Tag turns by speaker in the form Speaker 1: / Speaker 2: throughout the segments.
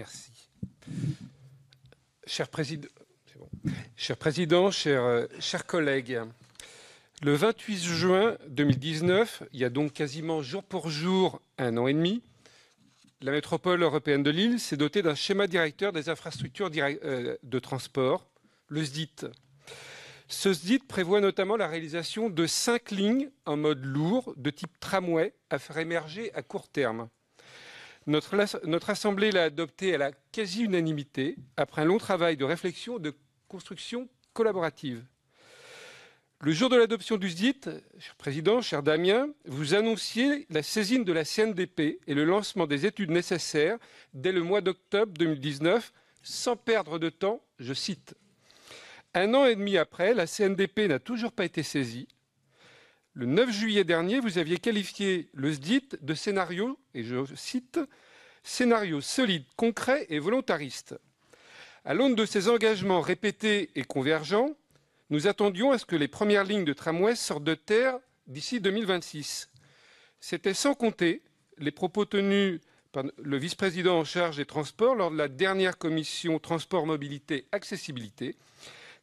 Speaker 1: Merci. Cher président, cher président chers, euh, chers collègues, le 28 juin 2019, il y a donc quasiment jour pour jour un an et demi, la métropole européenne de Lille s'est dotée d'un schéma directeur des infrastructures euh, de transport, le SDIT. Ce SDIT prévoit notamment la réalisation de cinq lignes en mode lourd de type tramway à faire émerger à court terme. Notre, Assemblée l'a adopté à la quasi-unanimité après un long travail de réflexion et de construction collaborative. Le jour de l'adoption du SDIT, cher Président, cher Damien, vous annonciez la saisine de la CNDP et le lancement des études nécessaires dès le mois d'octobre 2019, sans perdre de temps, je cite. Un an et demi après, la CNDP n'a toujours pas été saisie le 9 juillet dernier, vous aviez qualifié le SDIT de scénario, et je cite, scénario solide, concret et volontariste. À l'aune de ces engagements répétés et convergents, nous attendions à ce que les premières lignes de tramway sortent de terre d'ici 2026. C'était sans compter les propos tenus par le vice-président en charge des transports lors de la dernière commission transport mobilité accessibilité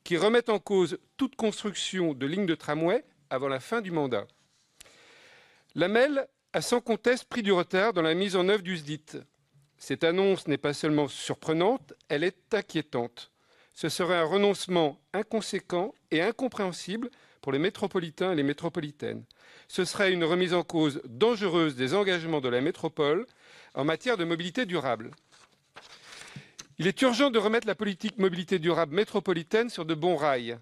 Speaker 1: qui remettent en cause toute construction de lignes de tramway avant la fin du mandat. La a sans conteste pris du retard dans la mise en œuvre du SDIT. Cette annonce n'est pas seulement surprenante, elle est inquiétante. Ce serait un renoncement inconséquent et incompréhensible pour les métropolitains et les métropolitaines. Ce serait une remise en cause dangereuse des engagements de la métropole en matière de mobilité durable. Il est urgent de remettre la politique mobilité durable métropolitaine sur de bons rails.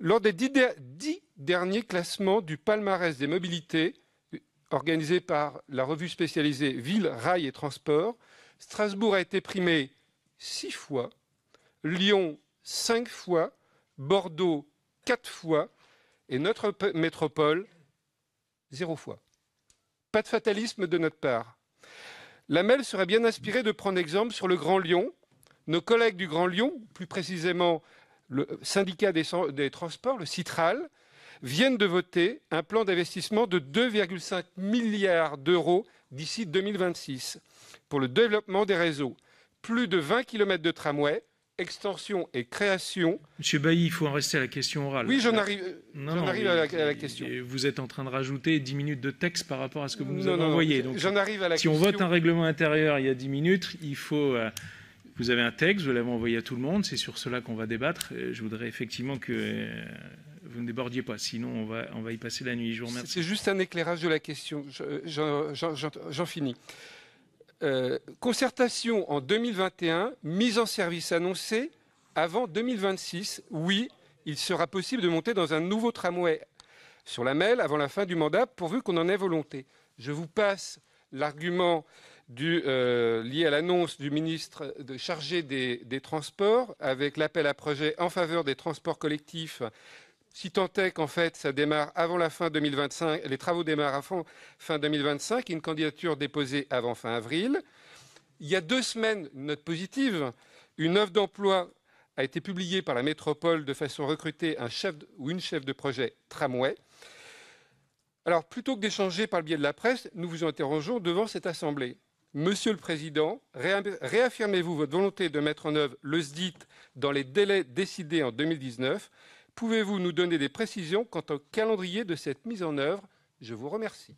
Speaker 1: Lors des dix, dix dernier classement du palmarès des mobilités euh, organisé par la revue spécialisée Ville, Rail et Transport, Strasbourg a été primé six fois, Lyon cinq fois, Bordeaux quatre fois et notre métropole zéro fois. Pas de fatalisme de notre part. La MEL serait bien inspirée de prendre exemple sur le Grand Lyon. Nos collègues du Grand Lyon, plus précisément le syndicat des transports, le Citral, viennent de voter un plan d'investissement de 2,5 milliards d'euros d'ici 2026 pour le développement des réseaux. Plus de 20 km de tramway, extension et création. Monsieur Bailly, il faut en rester à la question orale. Oui, j'en arrive, à, la, question. Vous êtes en train de rajouter 10 minutes de texte par rapport à ce que vous nous avez envoyé. Donc, si on vote un règlement intérieur il y a 10 minutes, il faut. Euh, vous avez un texte, vous l'avez envoyé à tout le monde, c'est sur cela qu'on va débattre. Euh, je voudrais effectivement que. Euh, vous ne débordiez pas, sinon on va, on va y passer la nuit. Je C'est juste un éclairage de la question. J'en finis. Euh, concertation en 2021, mise en service annoncée avant 2026. Oui, il sera possible de monter dans un nouveau tramway sur la MEL avant la fin du mandat, pourvu qu'on en ait volonté. Je vous passe l'argument euh, lié à l'annonce du ministre de, chargé des Transports, avec l'appel à projet en faveur des transports collectifs si tant est qu'en fait ça démarre avant la fin 2025, les travaux démarrent avant fin 2025, une candidature déposée avant fin avril. Il y a deux semaines, une note positive, une offre d'emploi a été publiée par la métropole de façon à recruter un chef ou une chef de projet tramway. Alors, plutôt que d'échanger par le biais de la presse, nous vous interrogeons devant cette Assemblée. Monsieur le Président, réaffirmez-vous votre volonté de mettre en œuvre le SDIT dans les délais décidés en 2019 Pouvez-vous nous donner des précisions quant au calendrier de cette mise en œuvre Je vous remercie.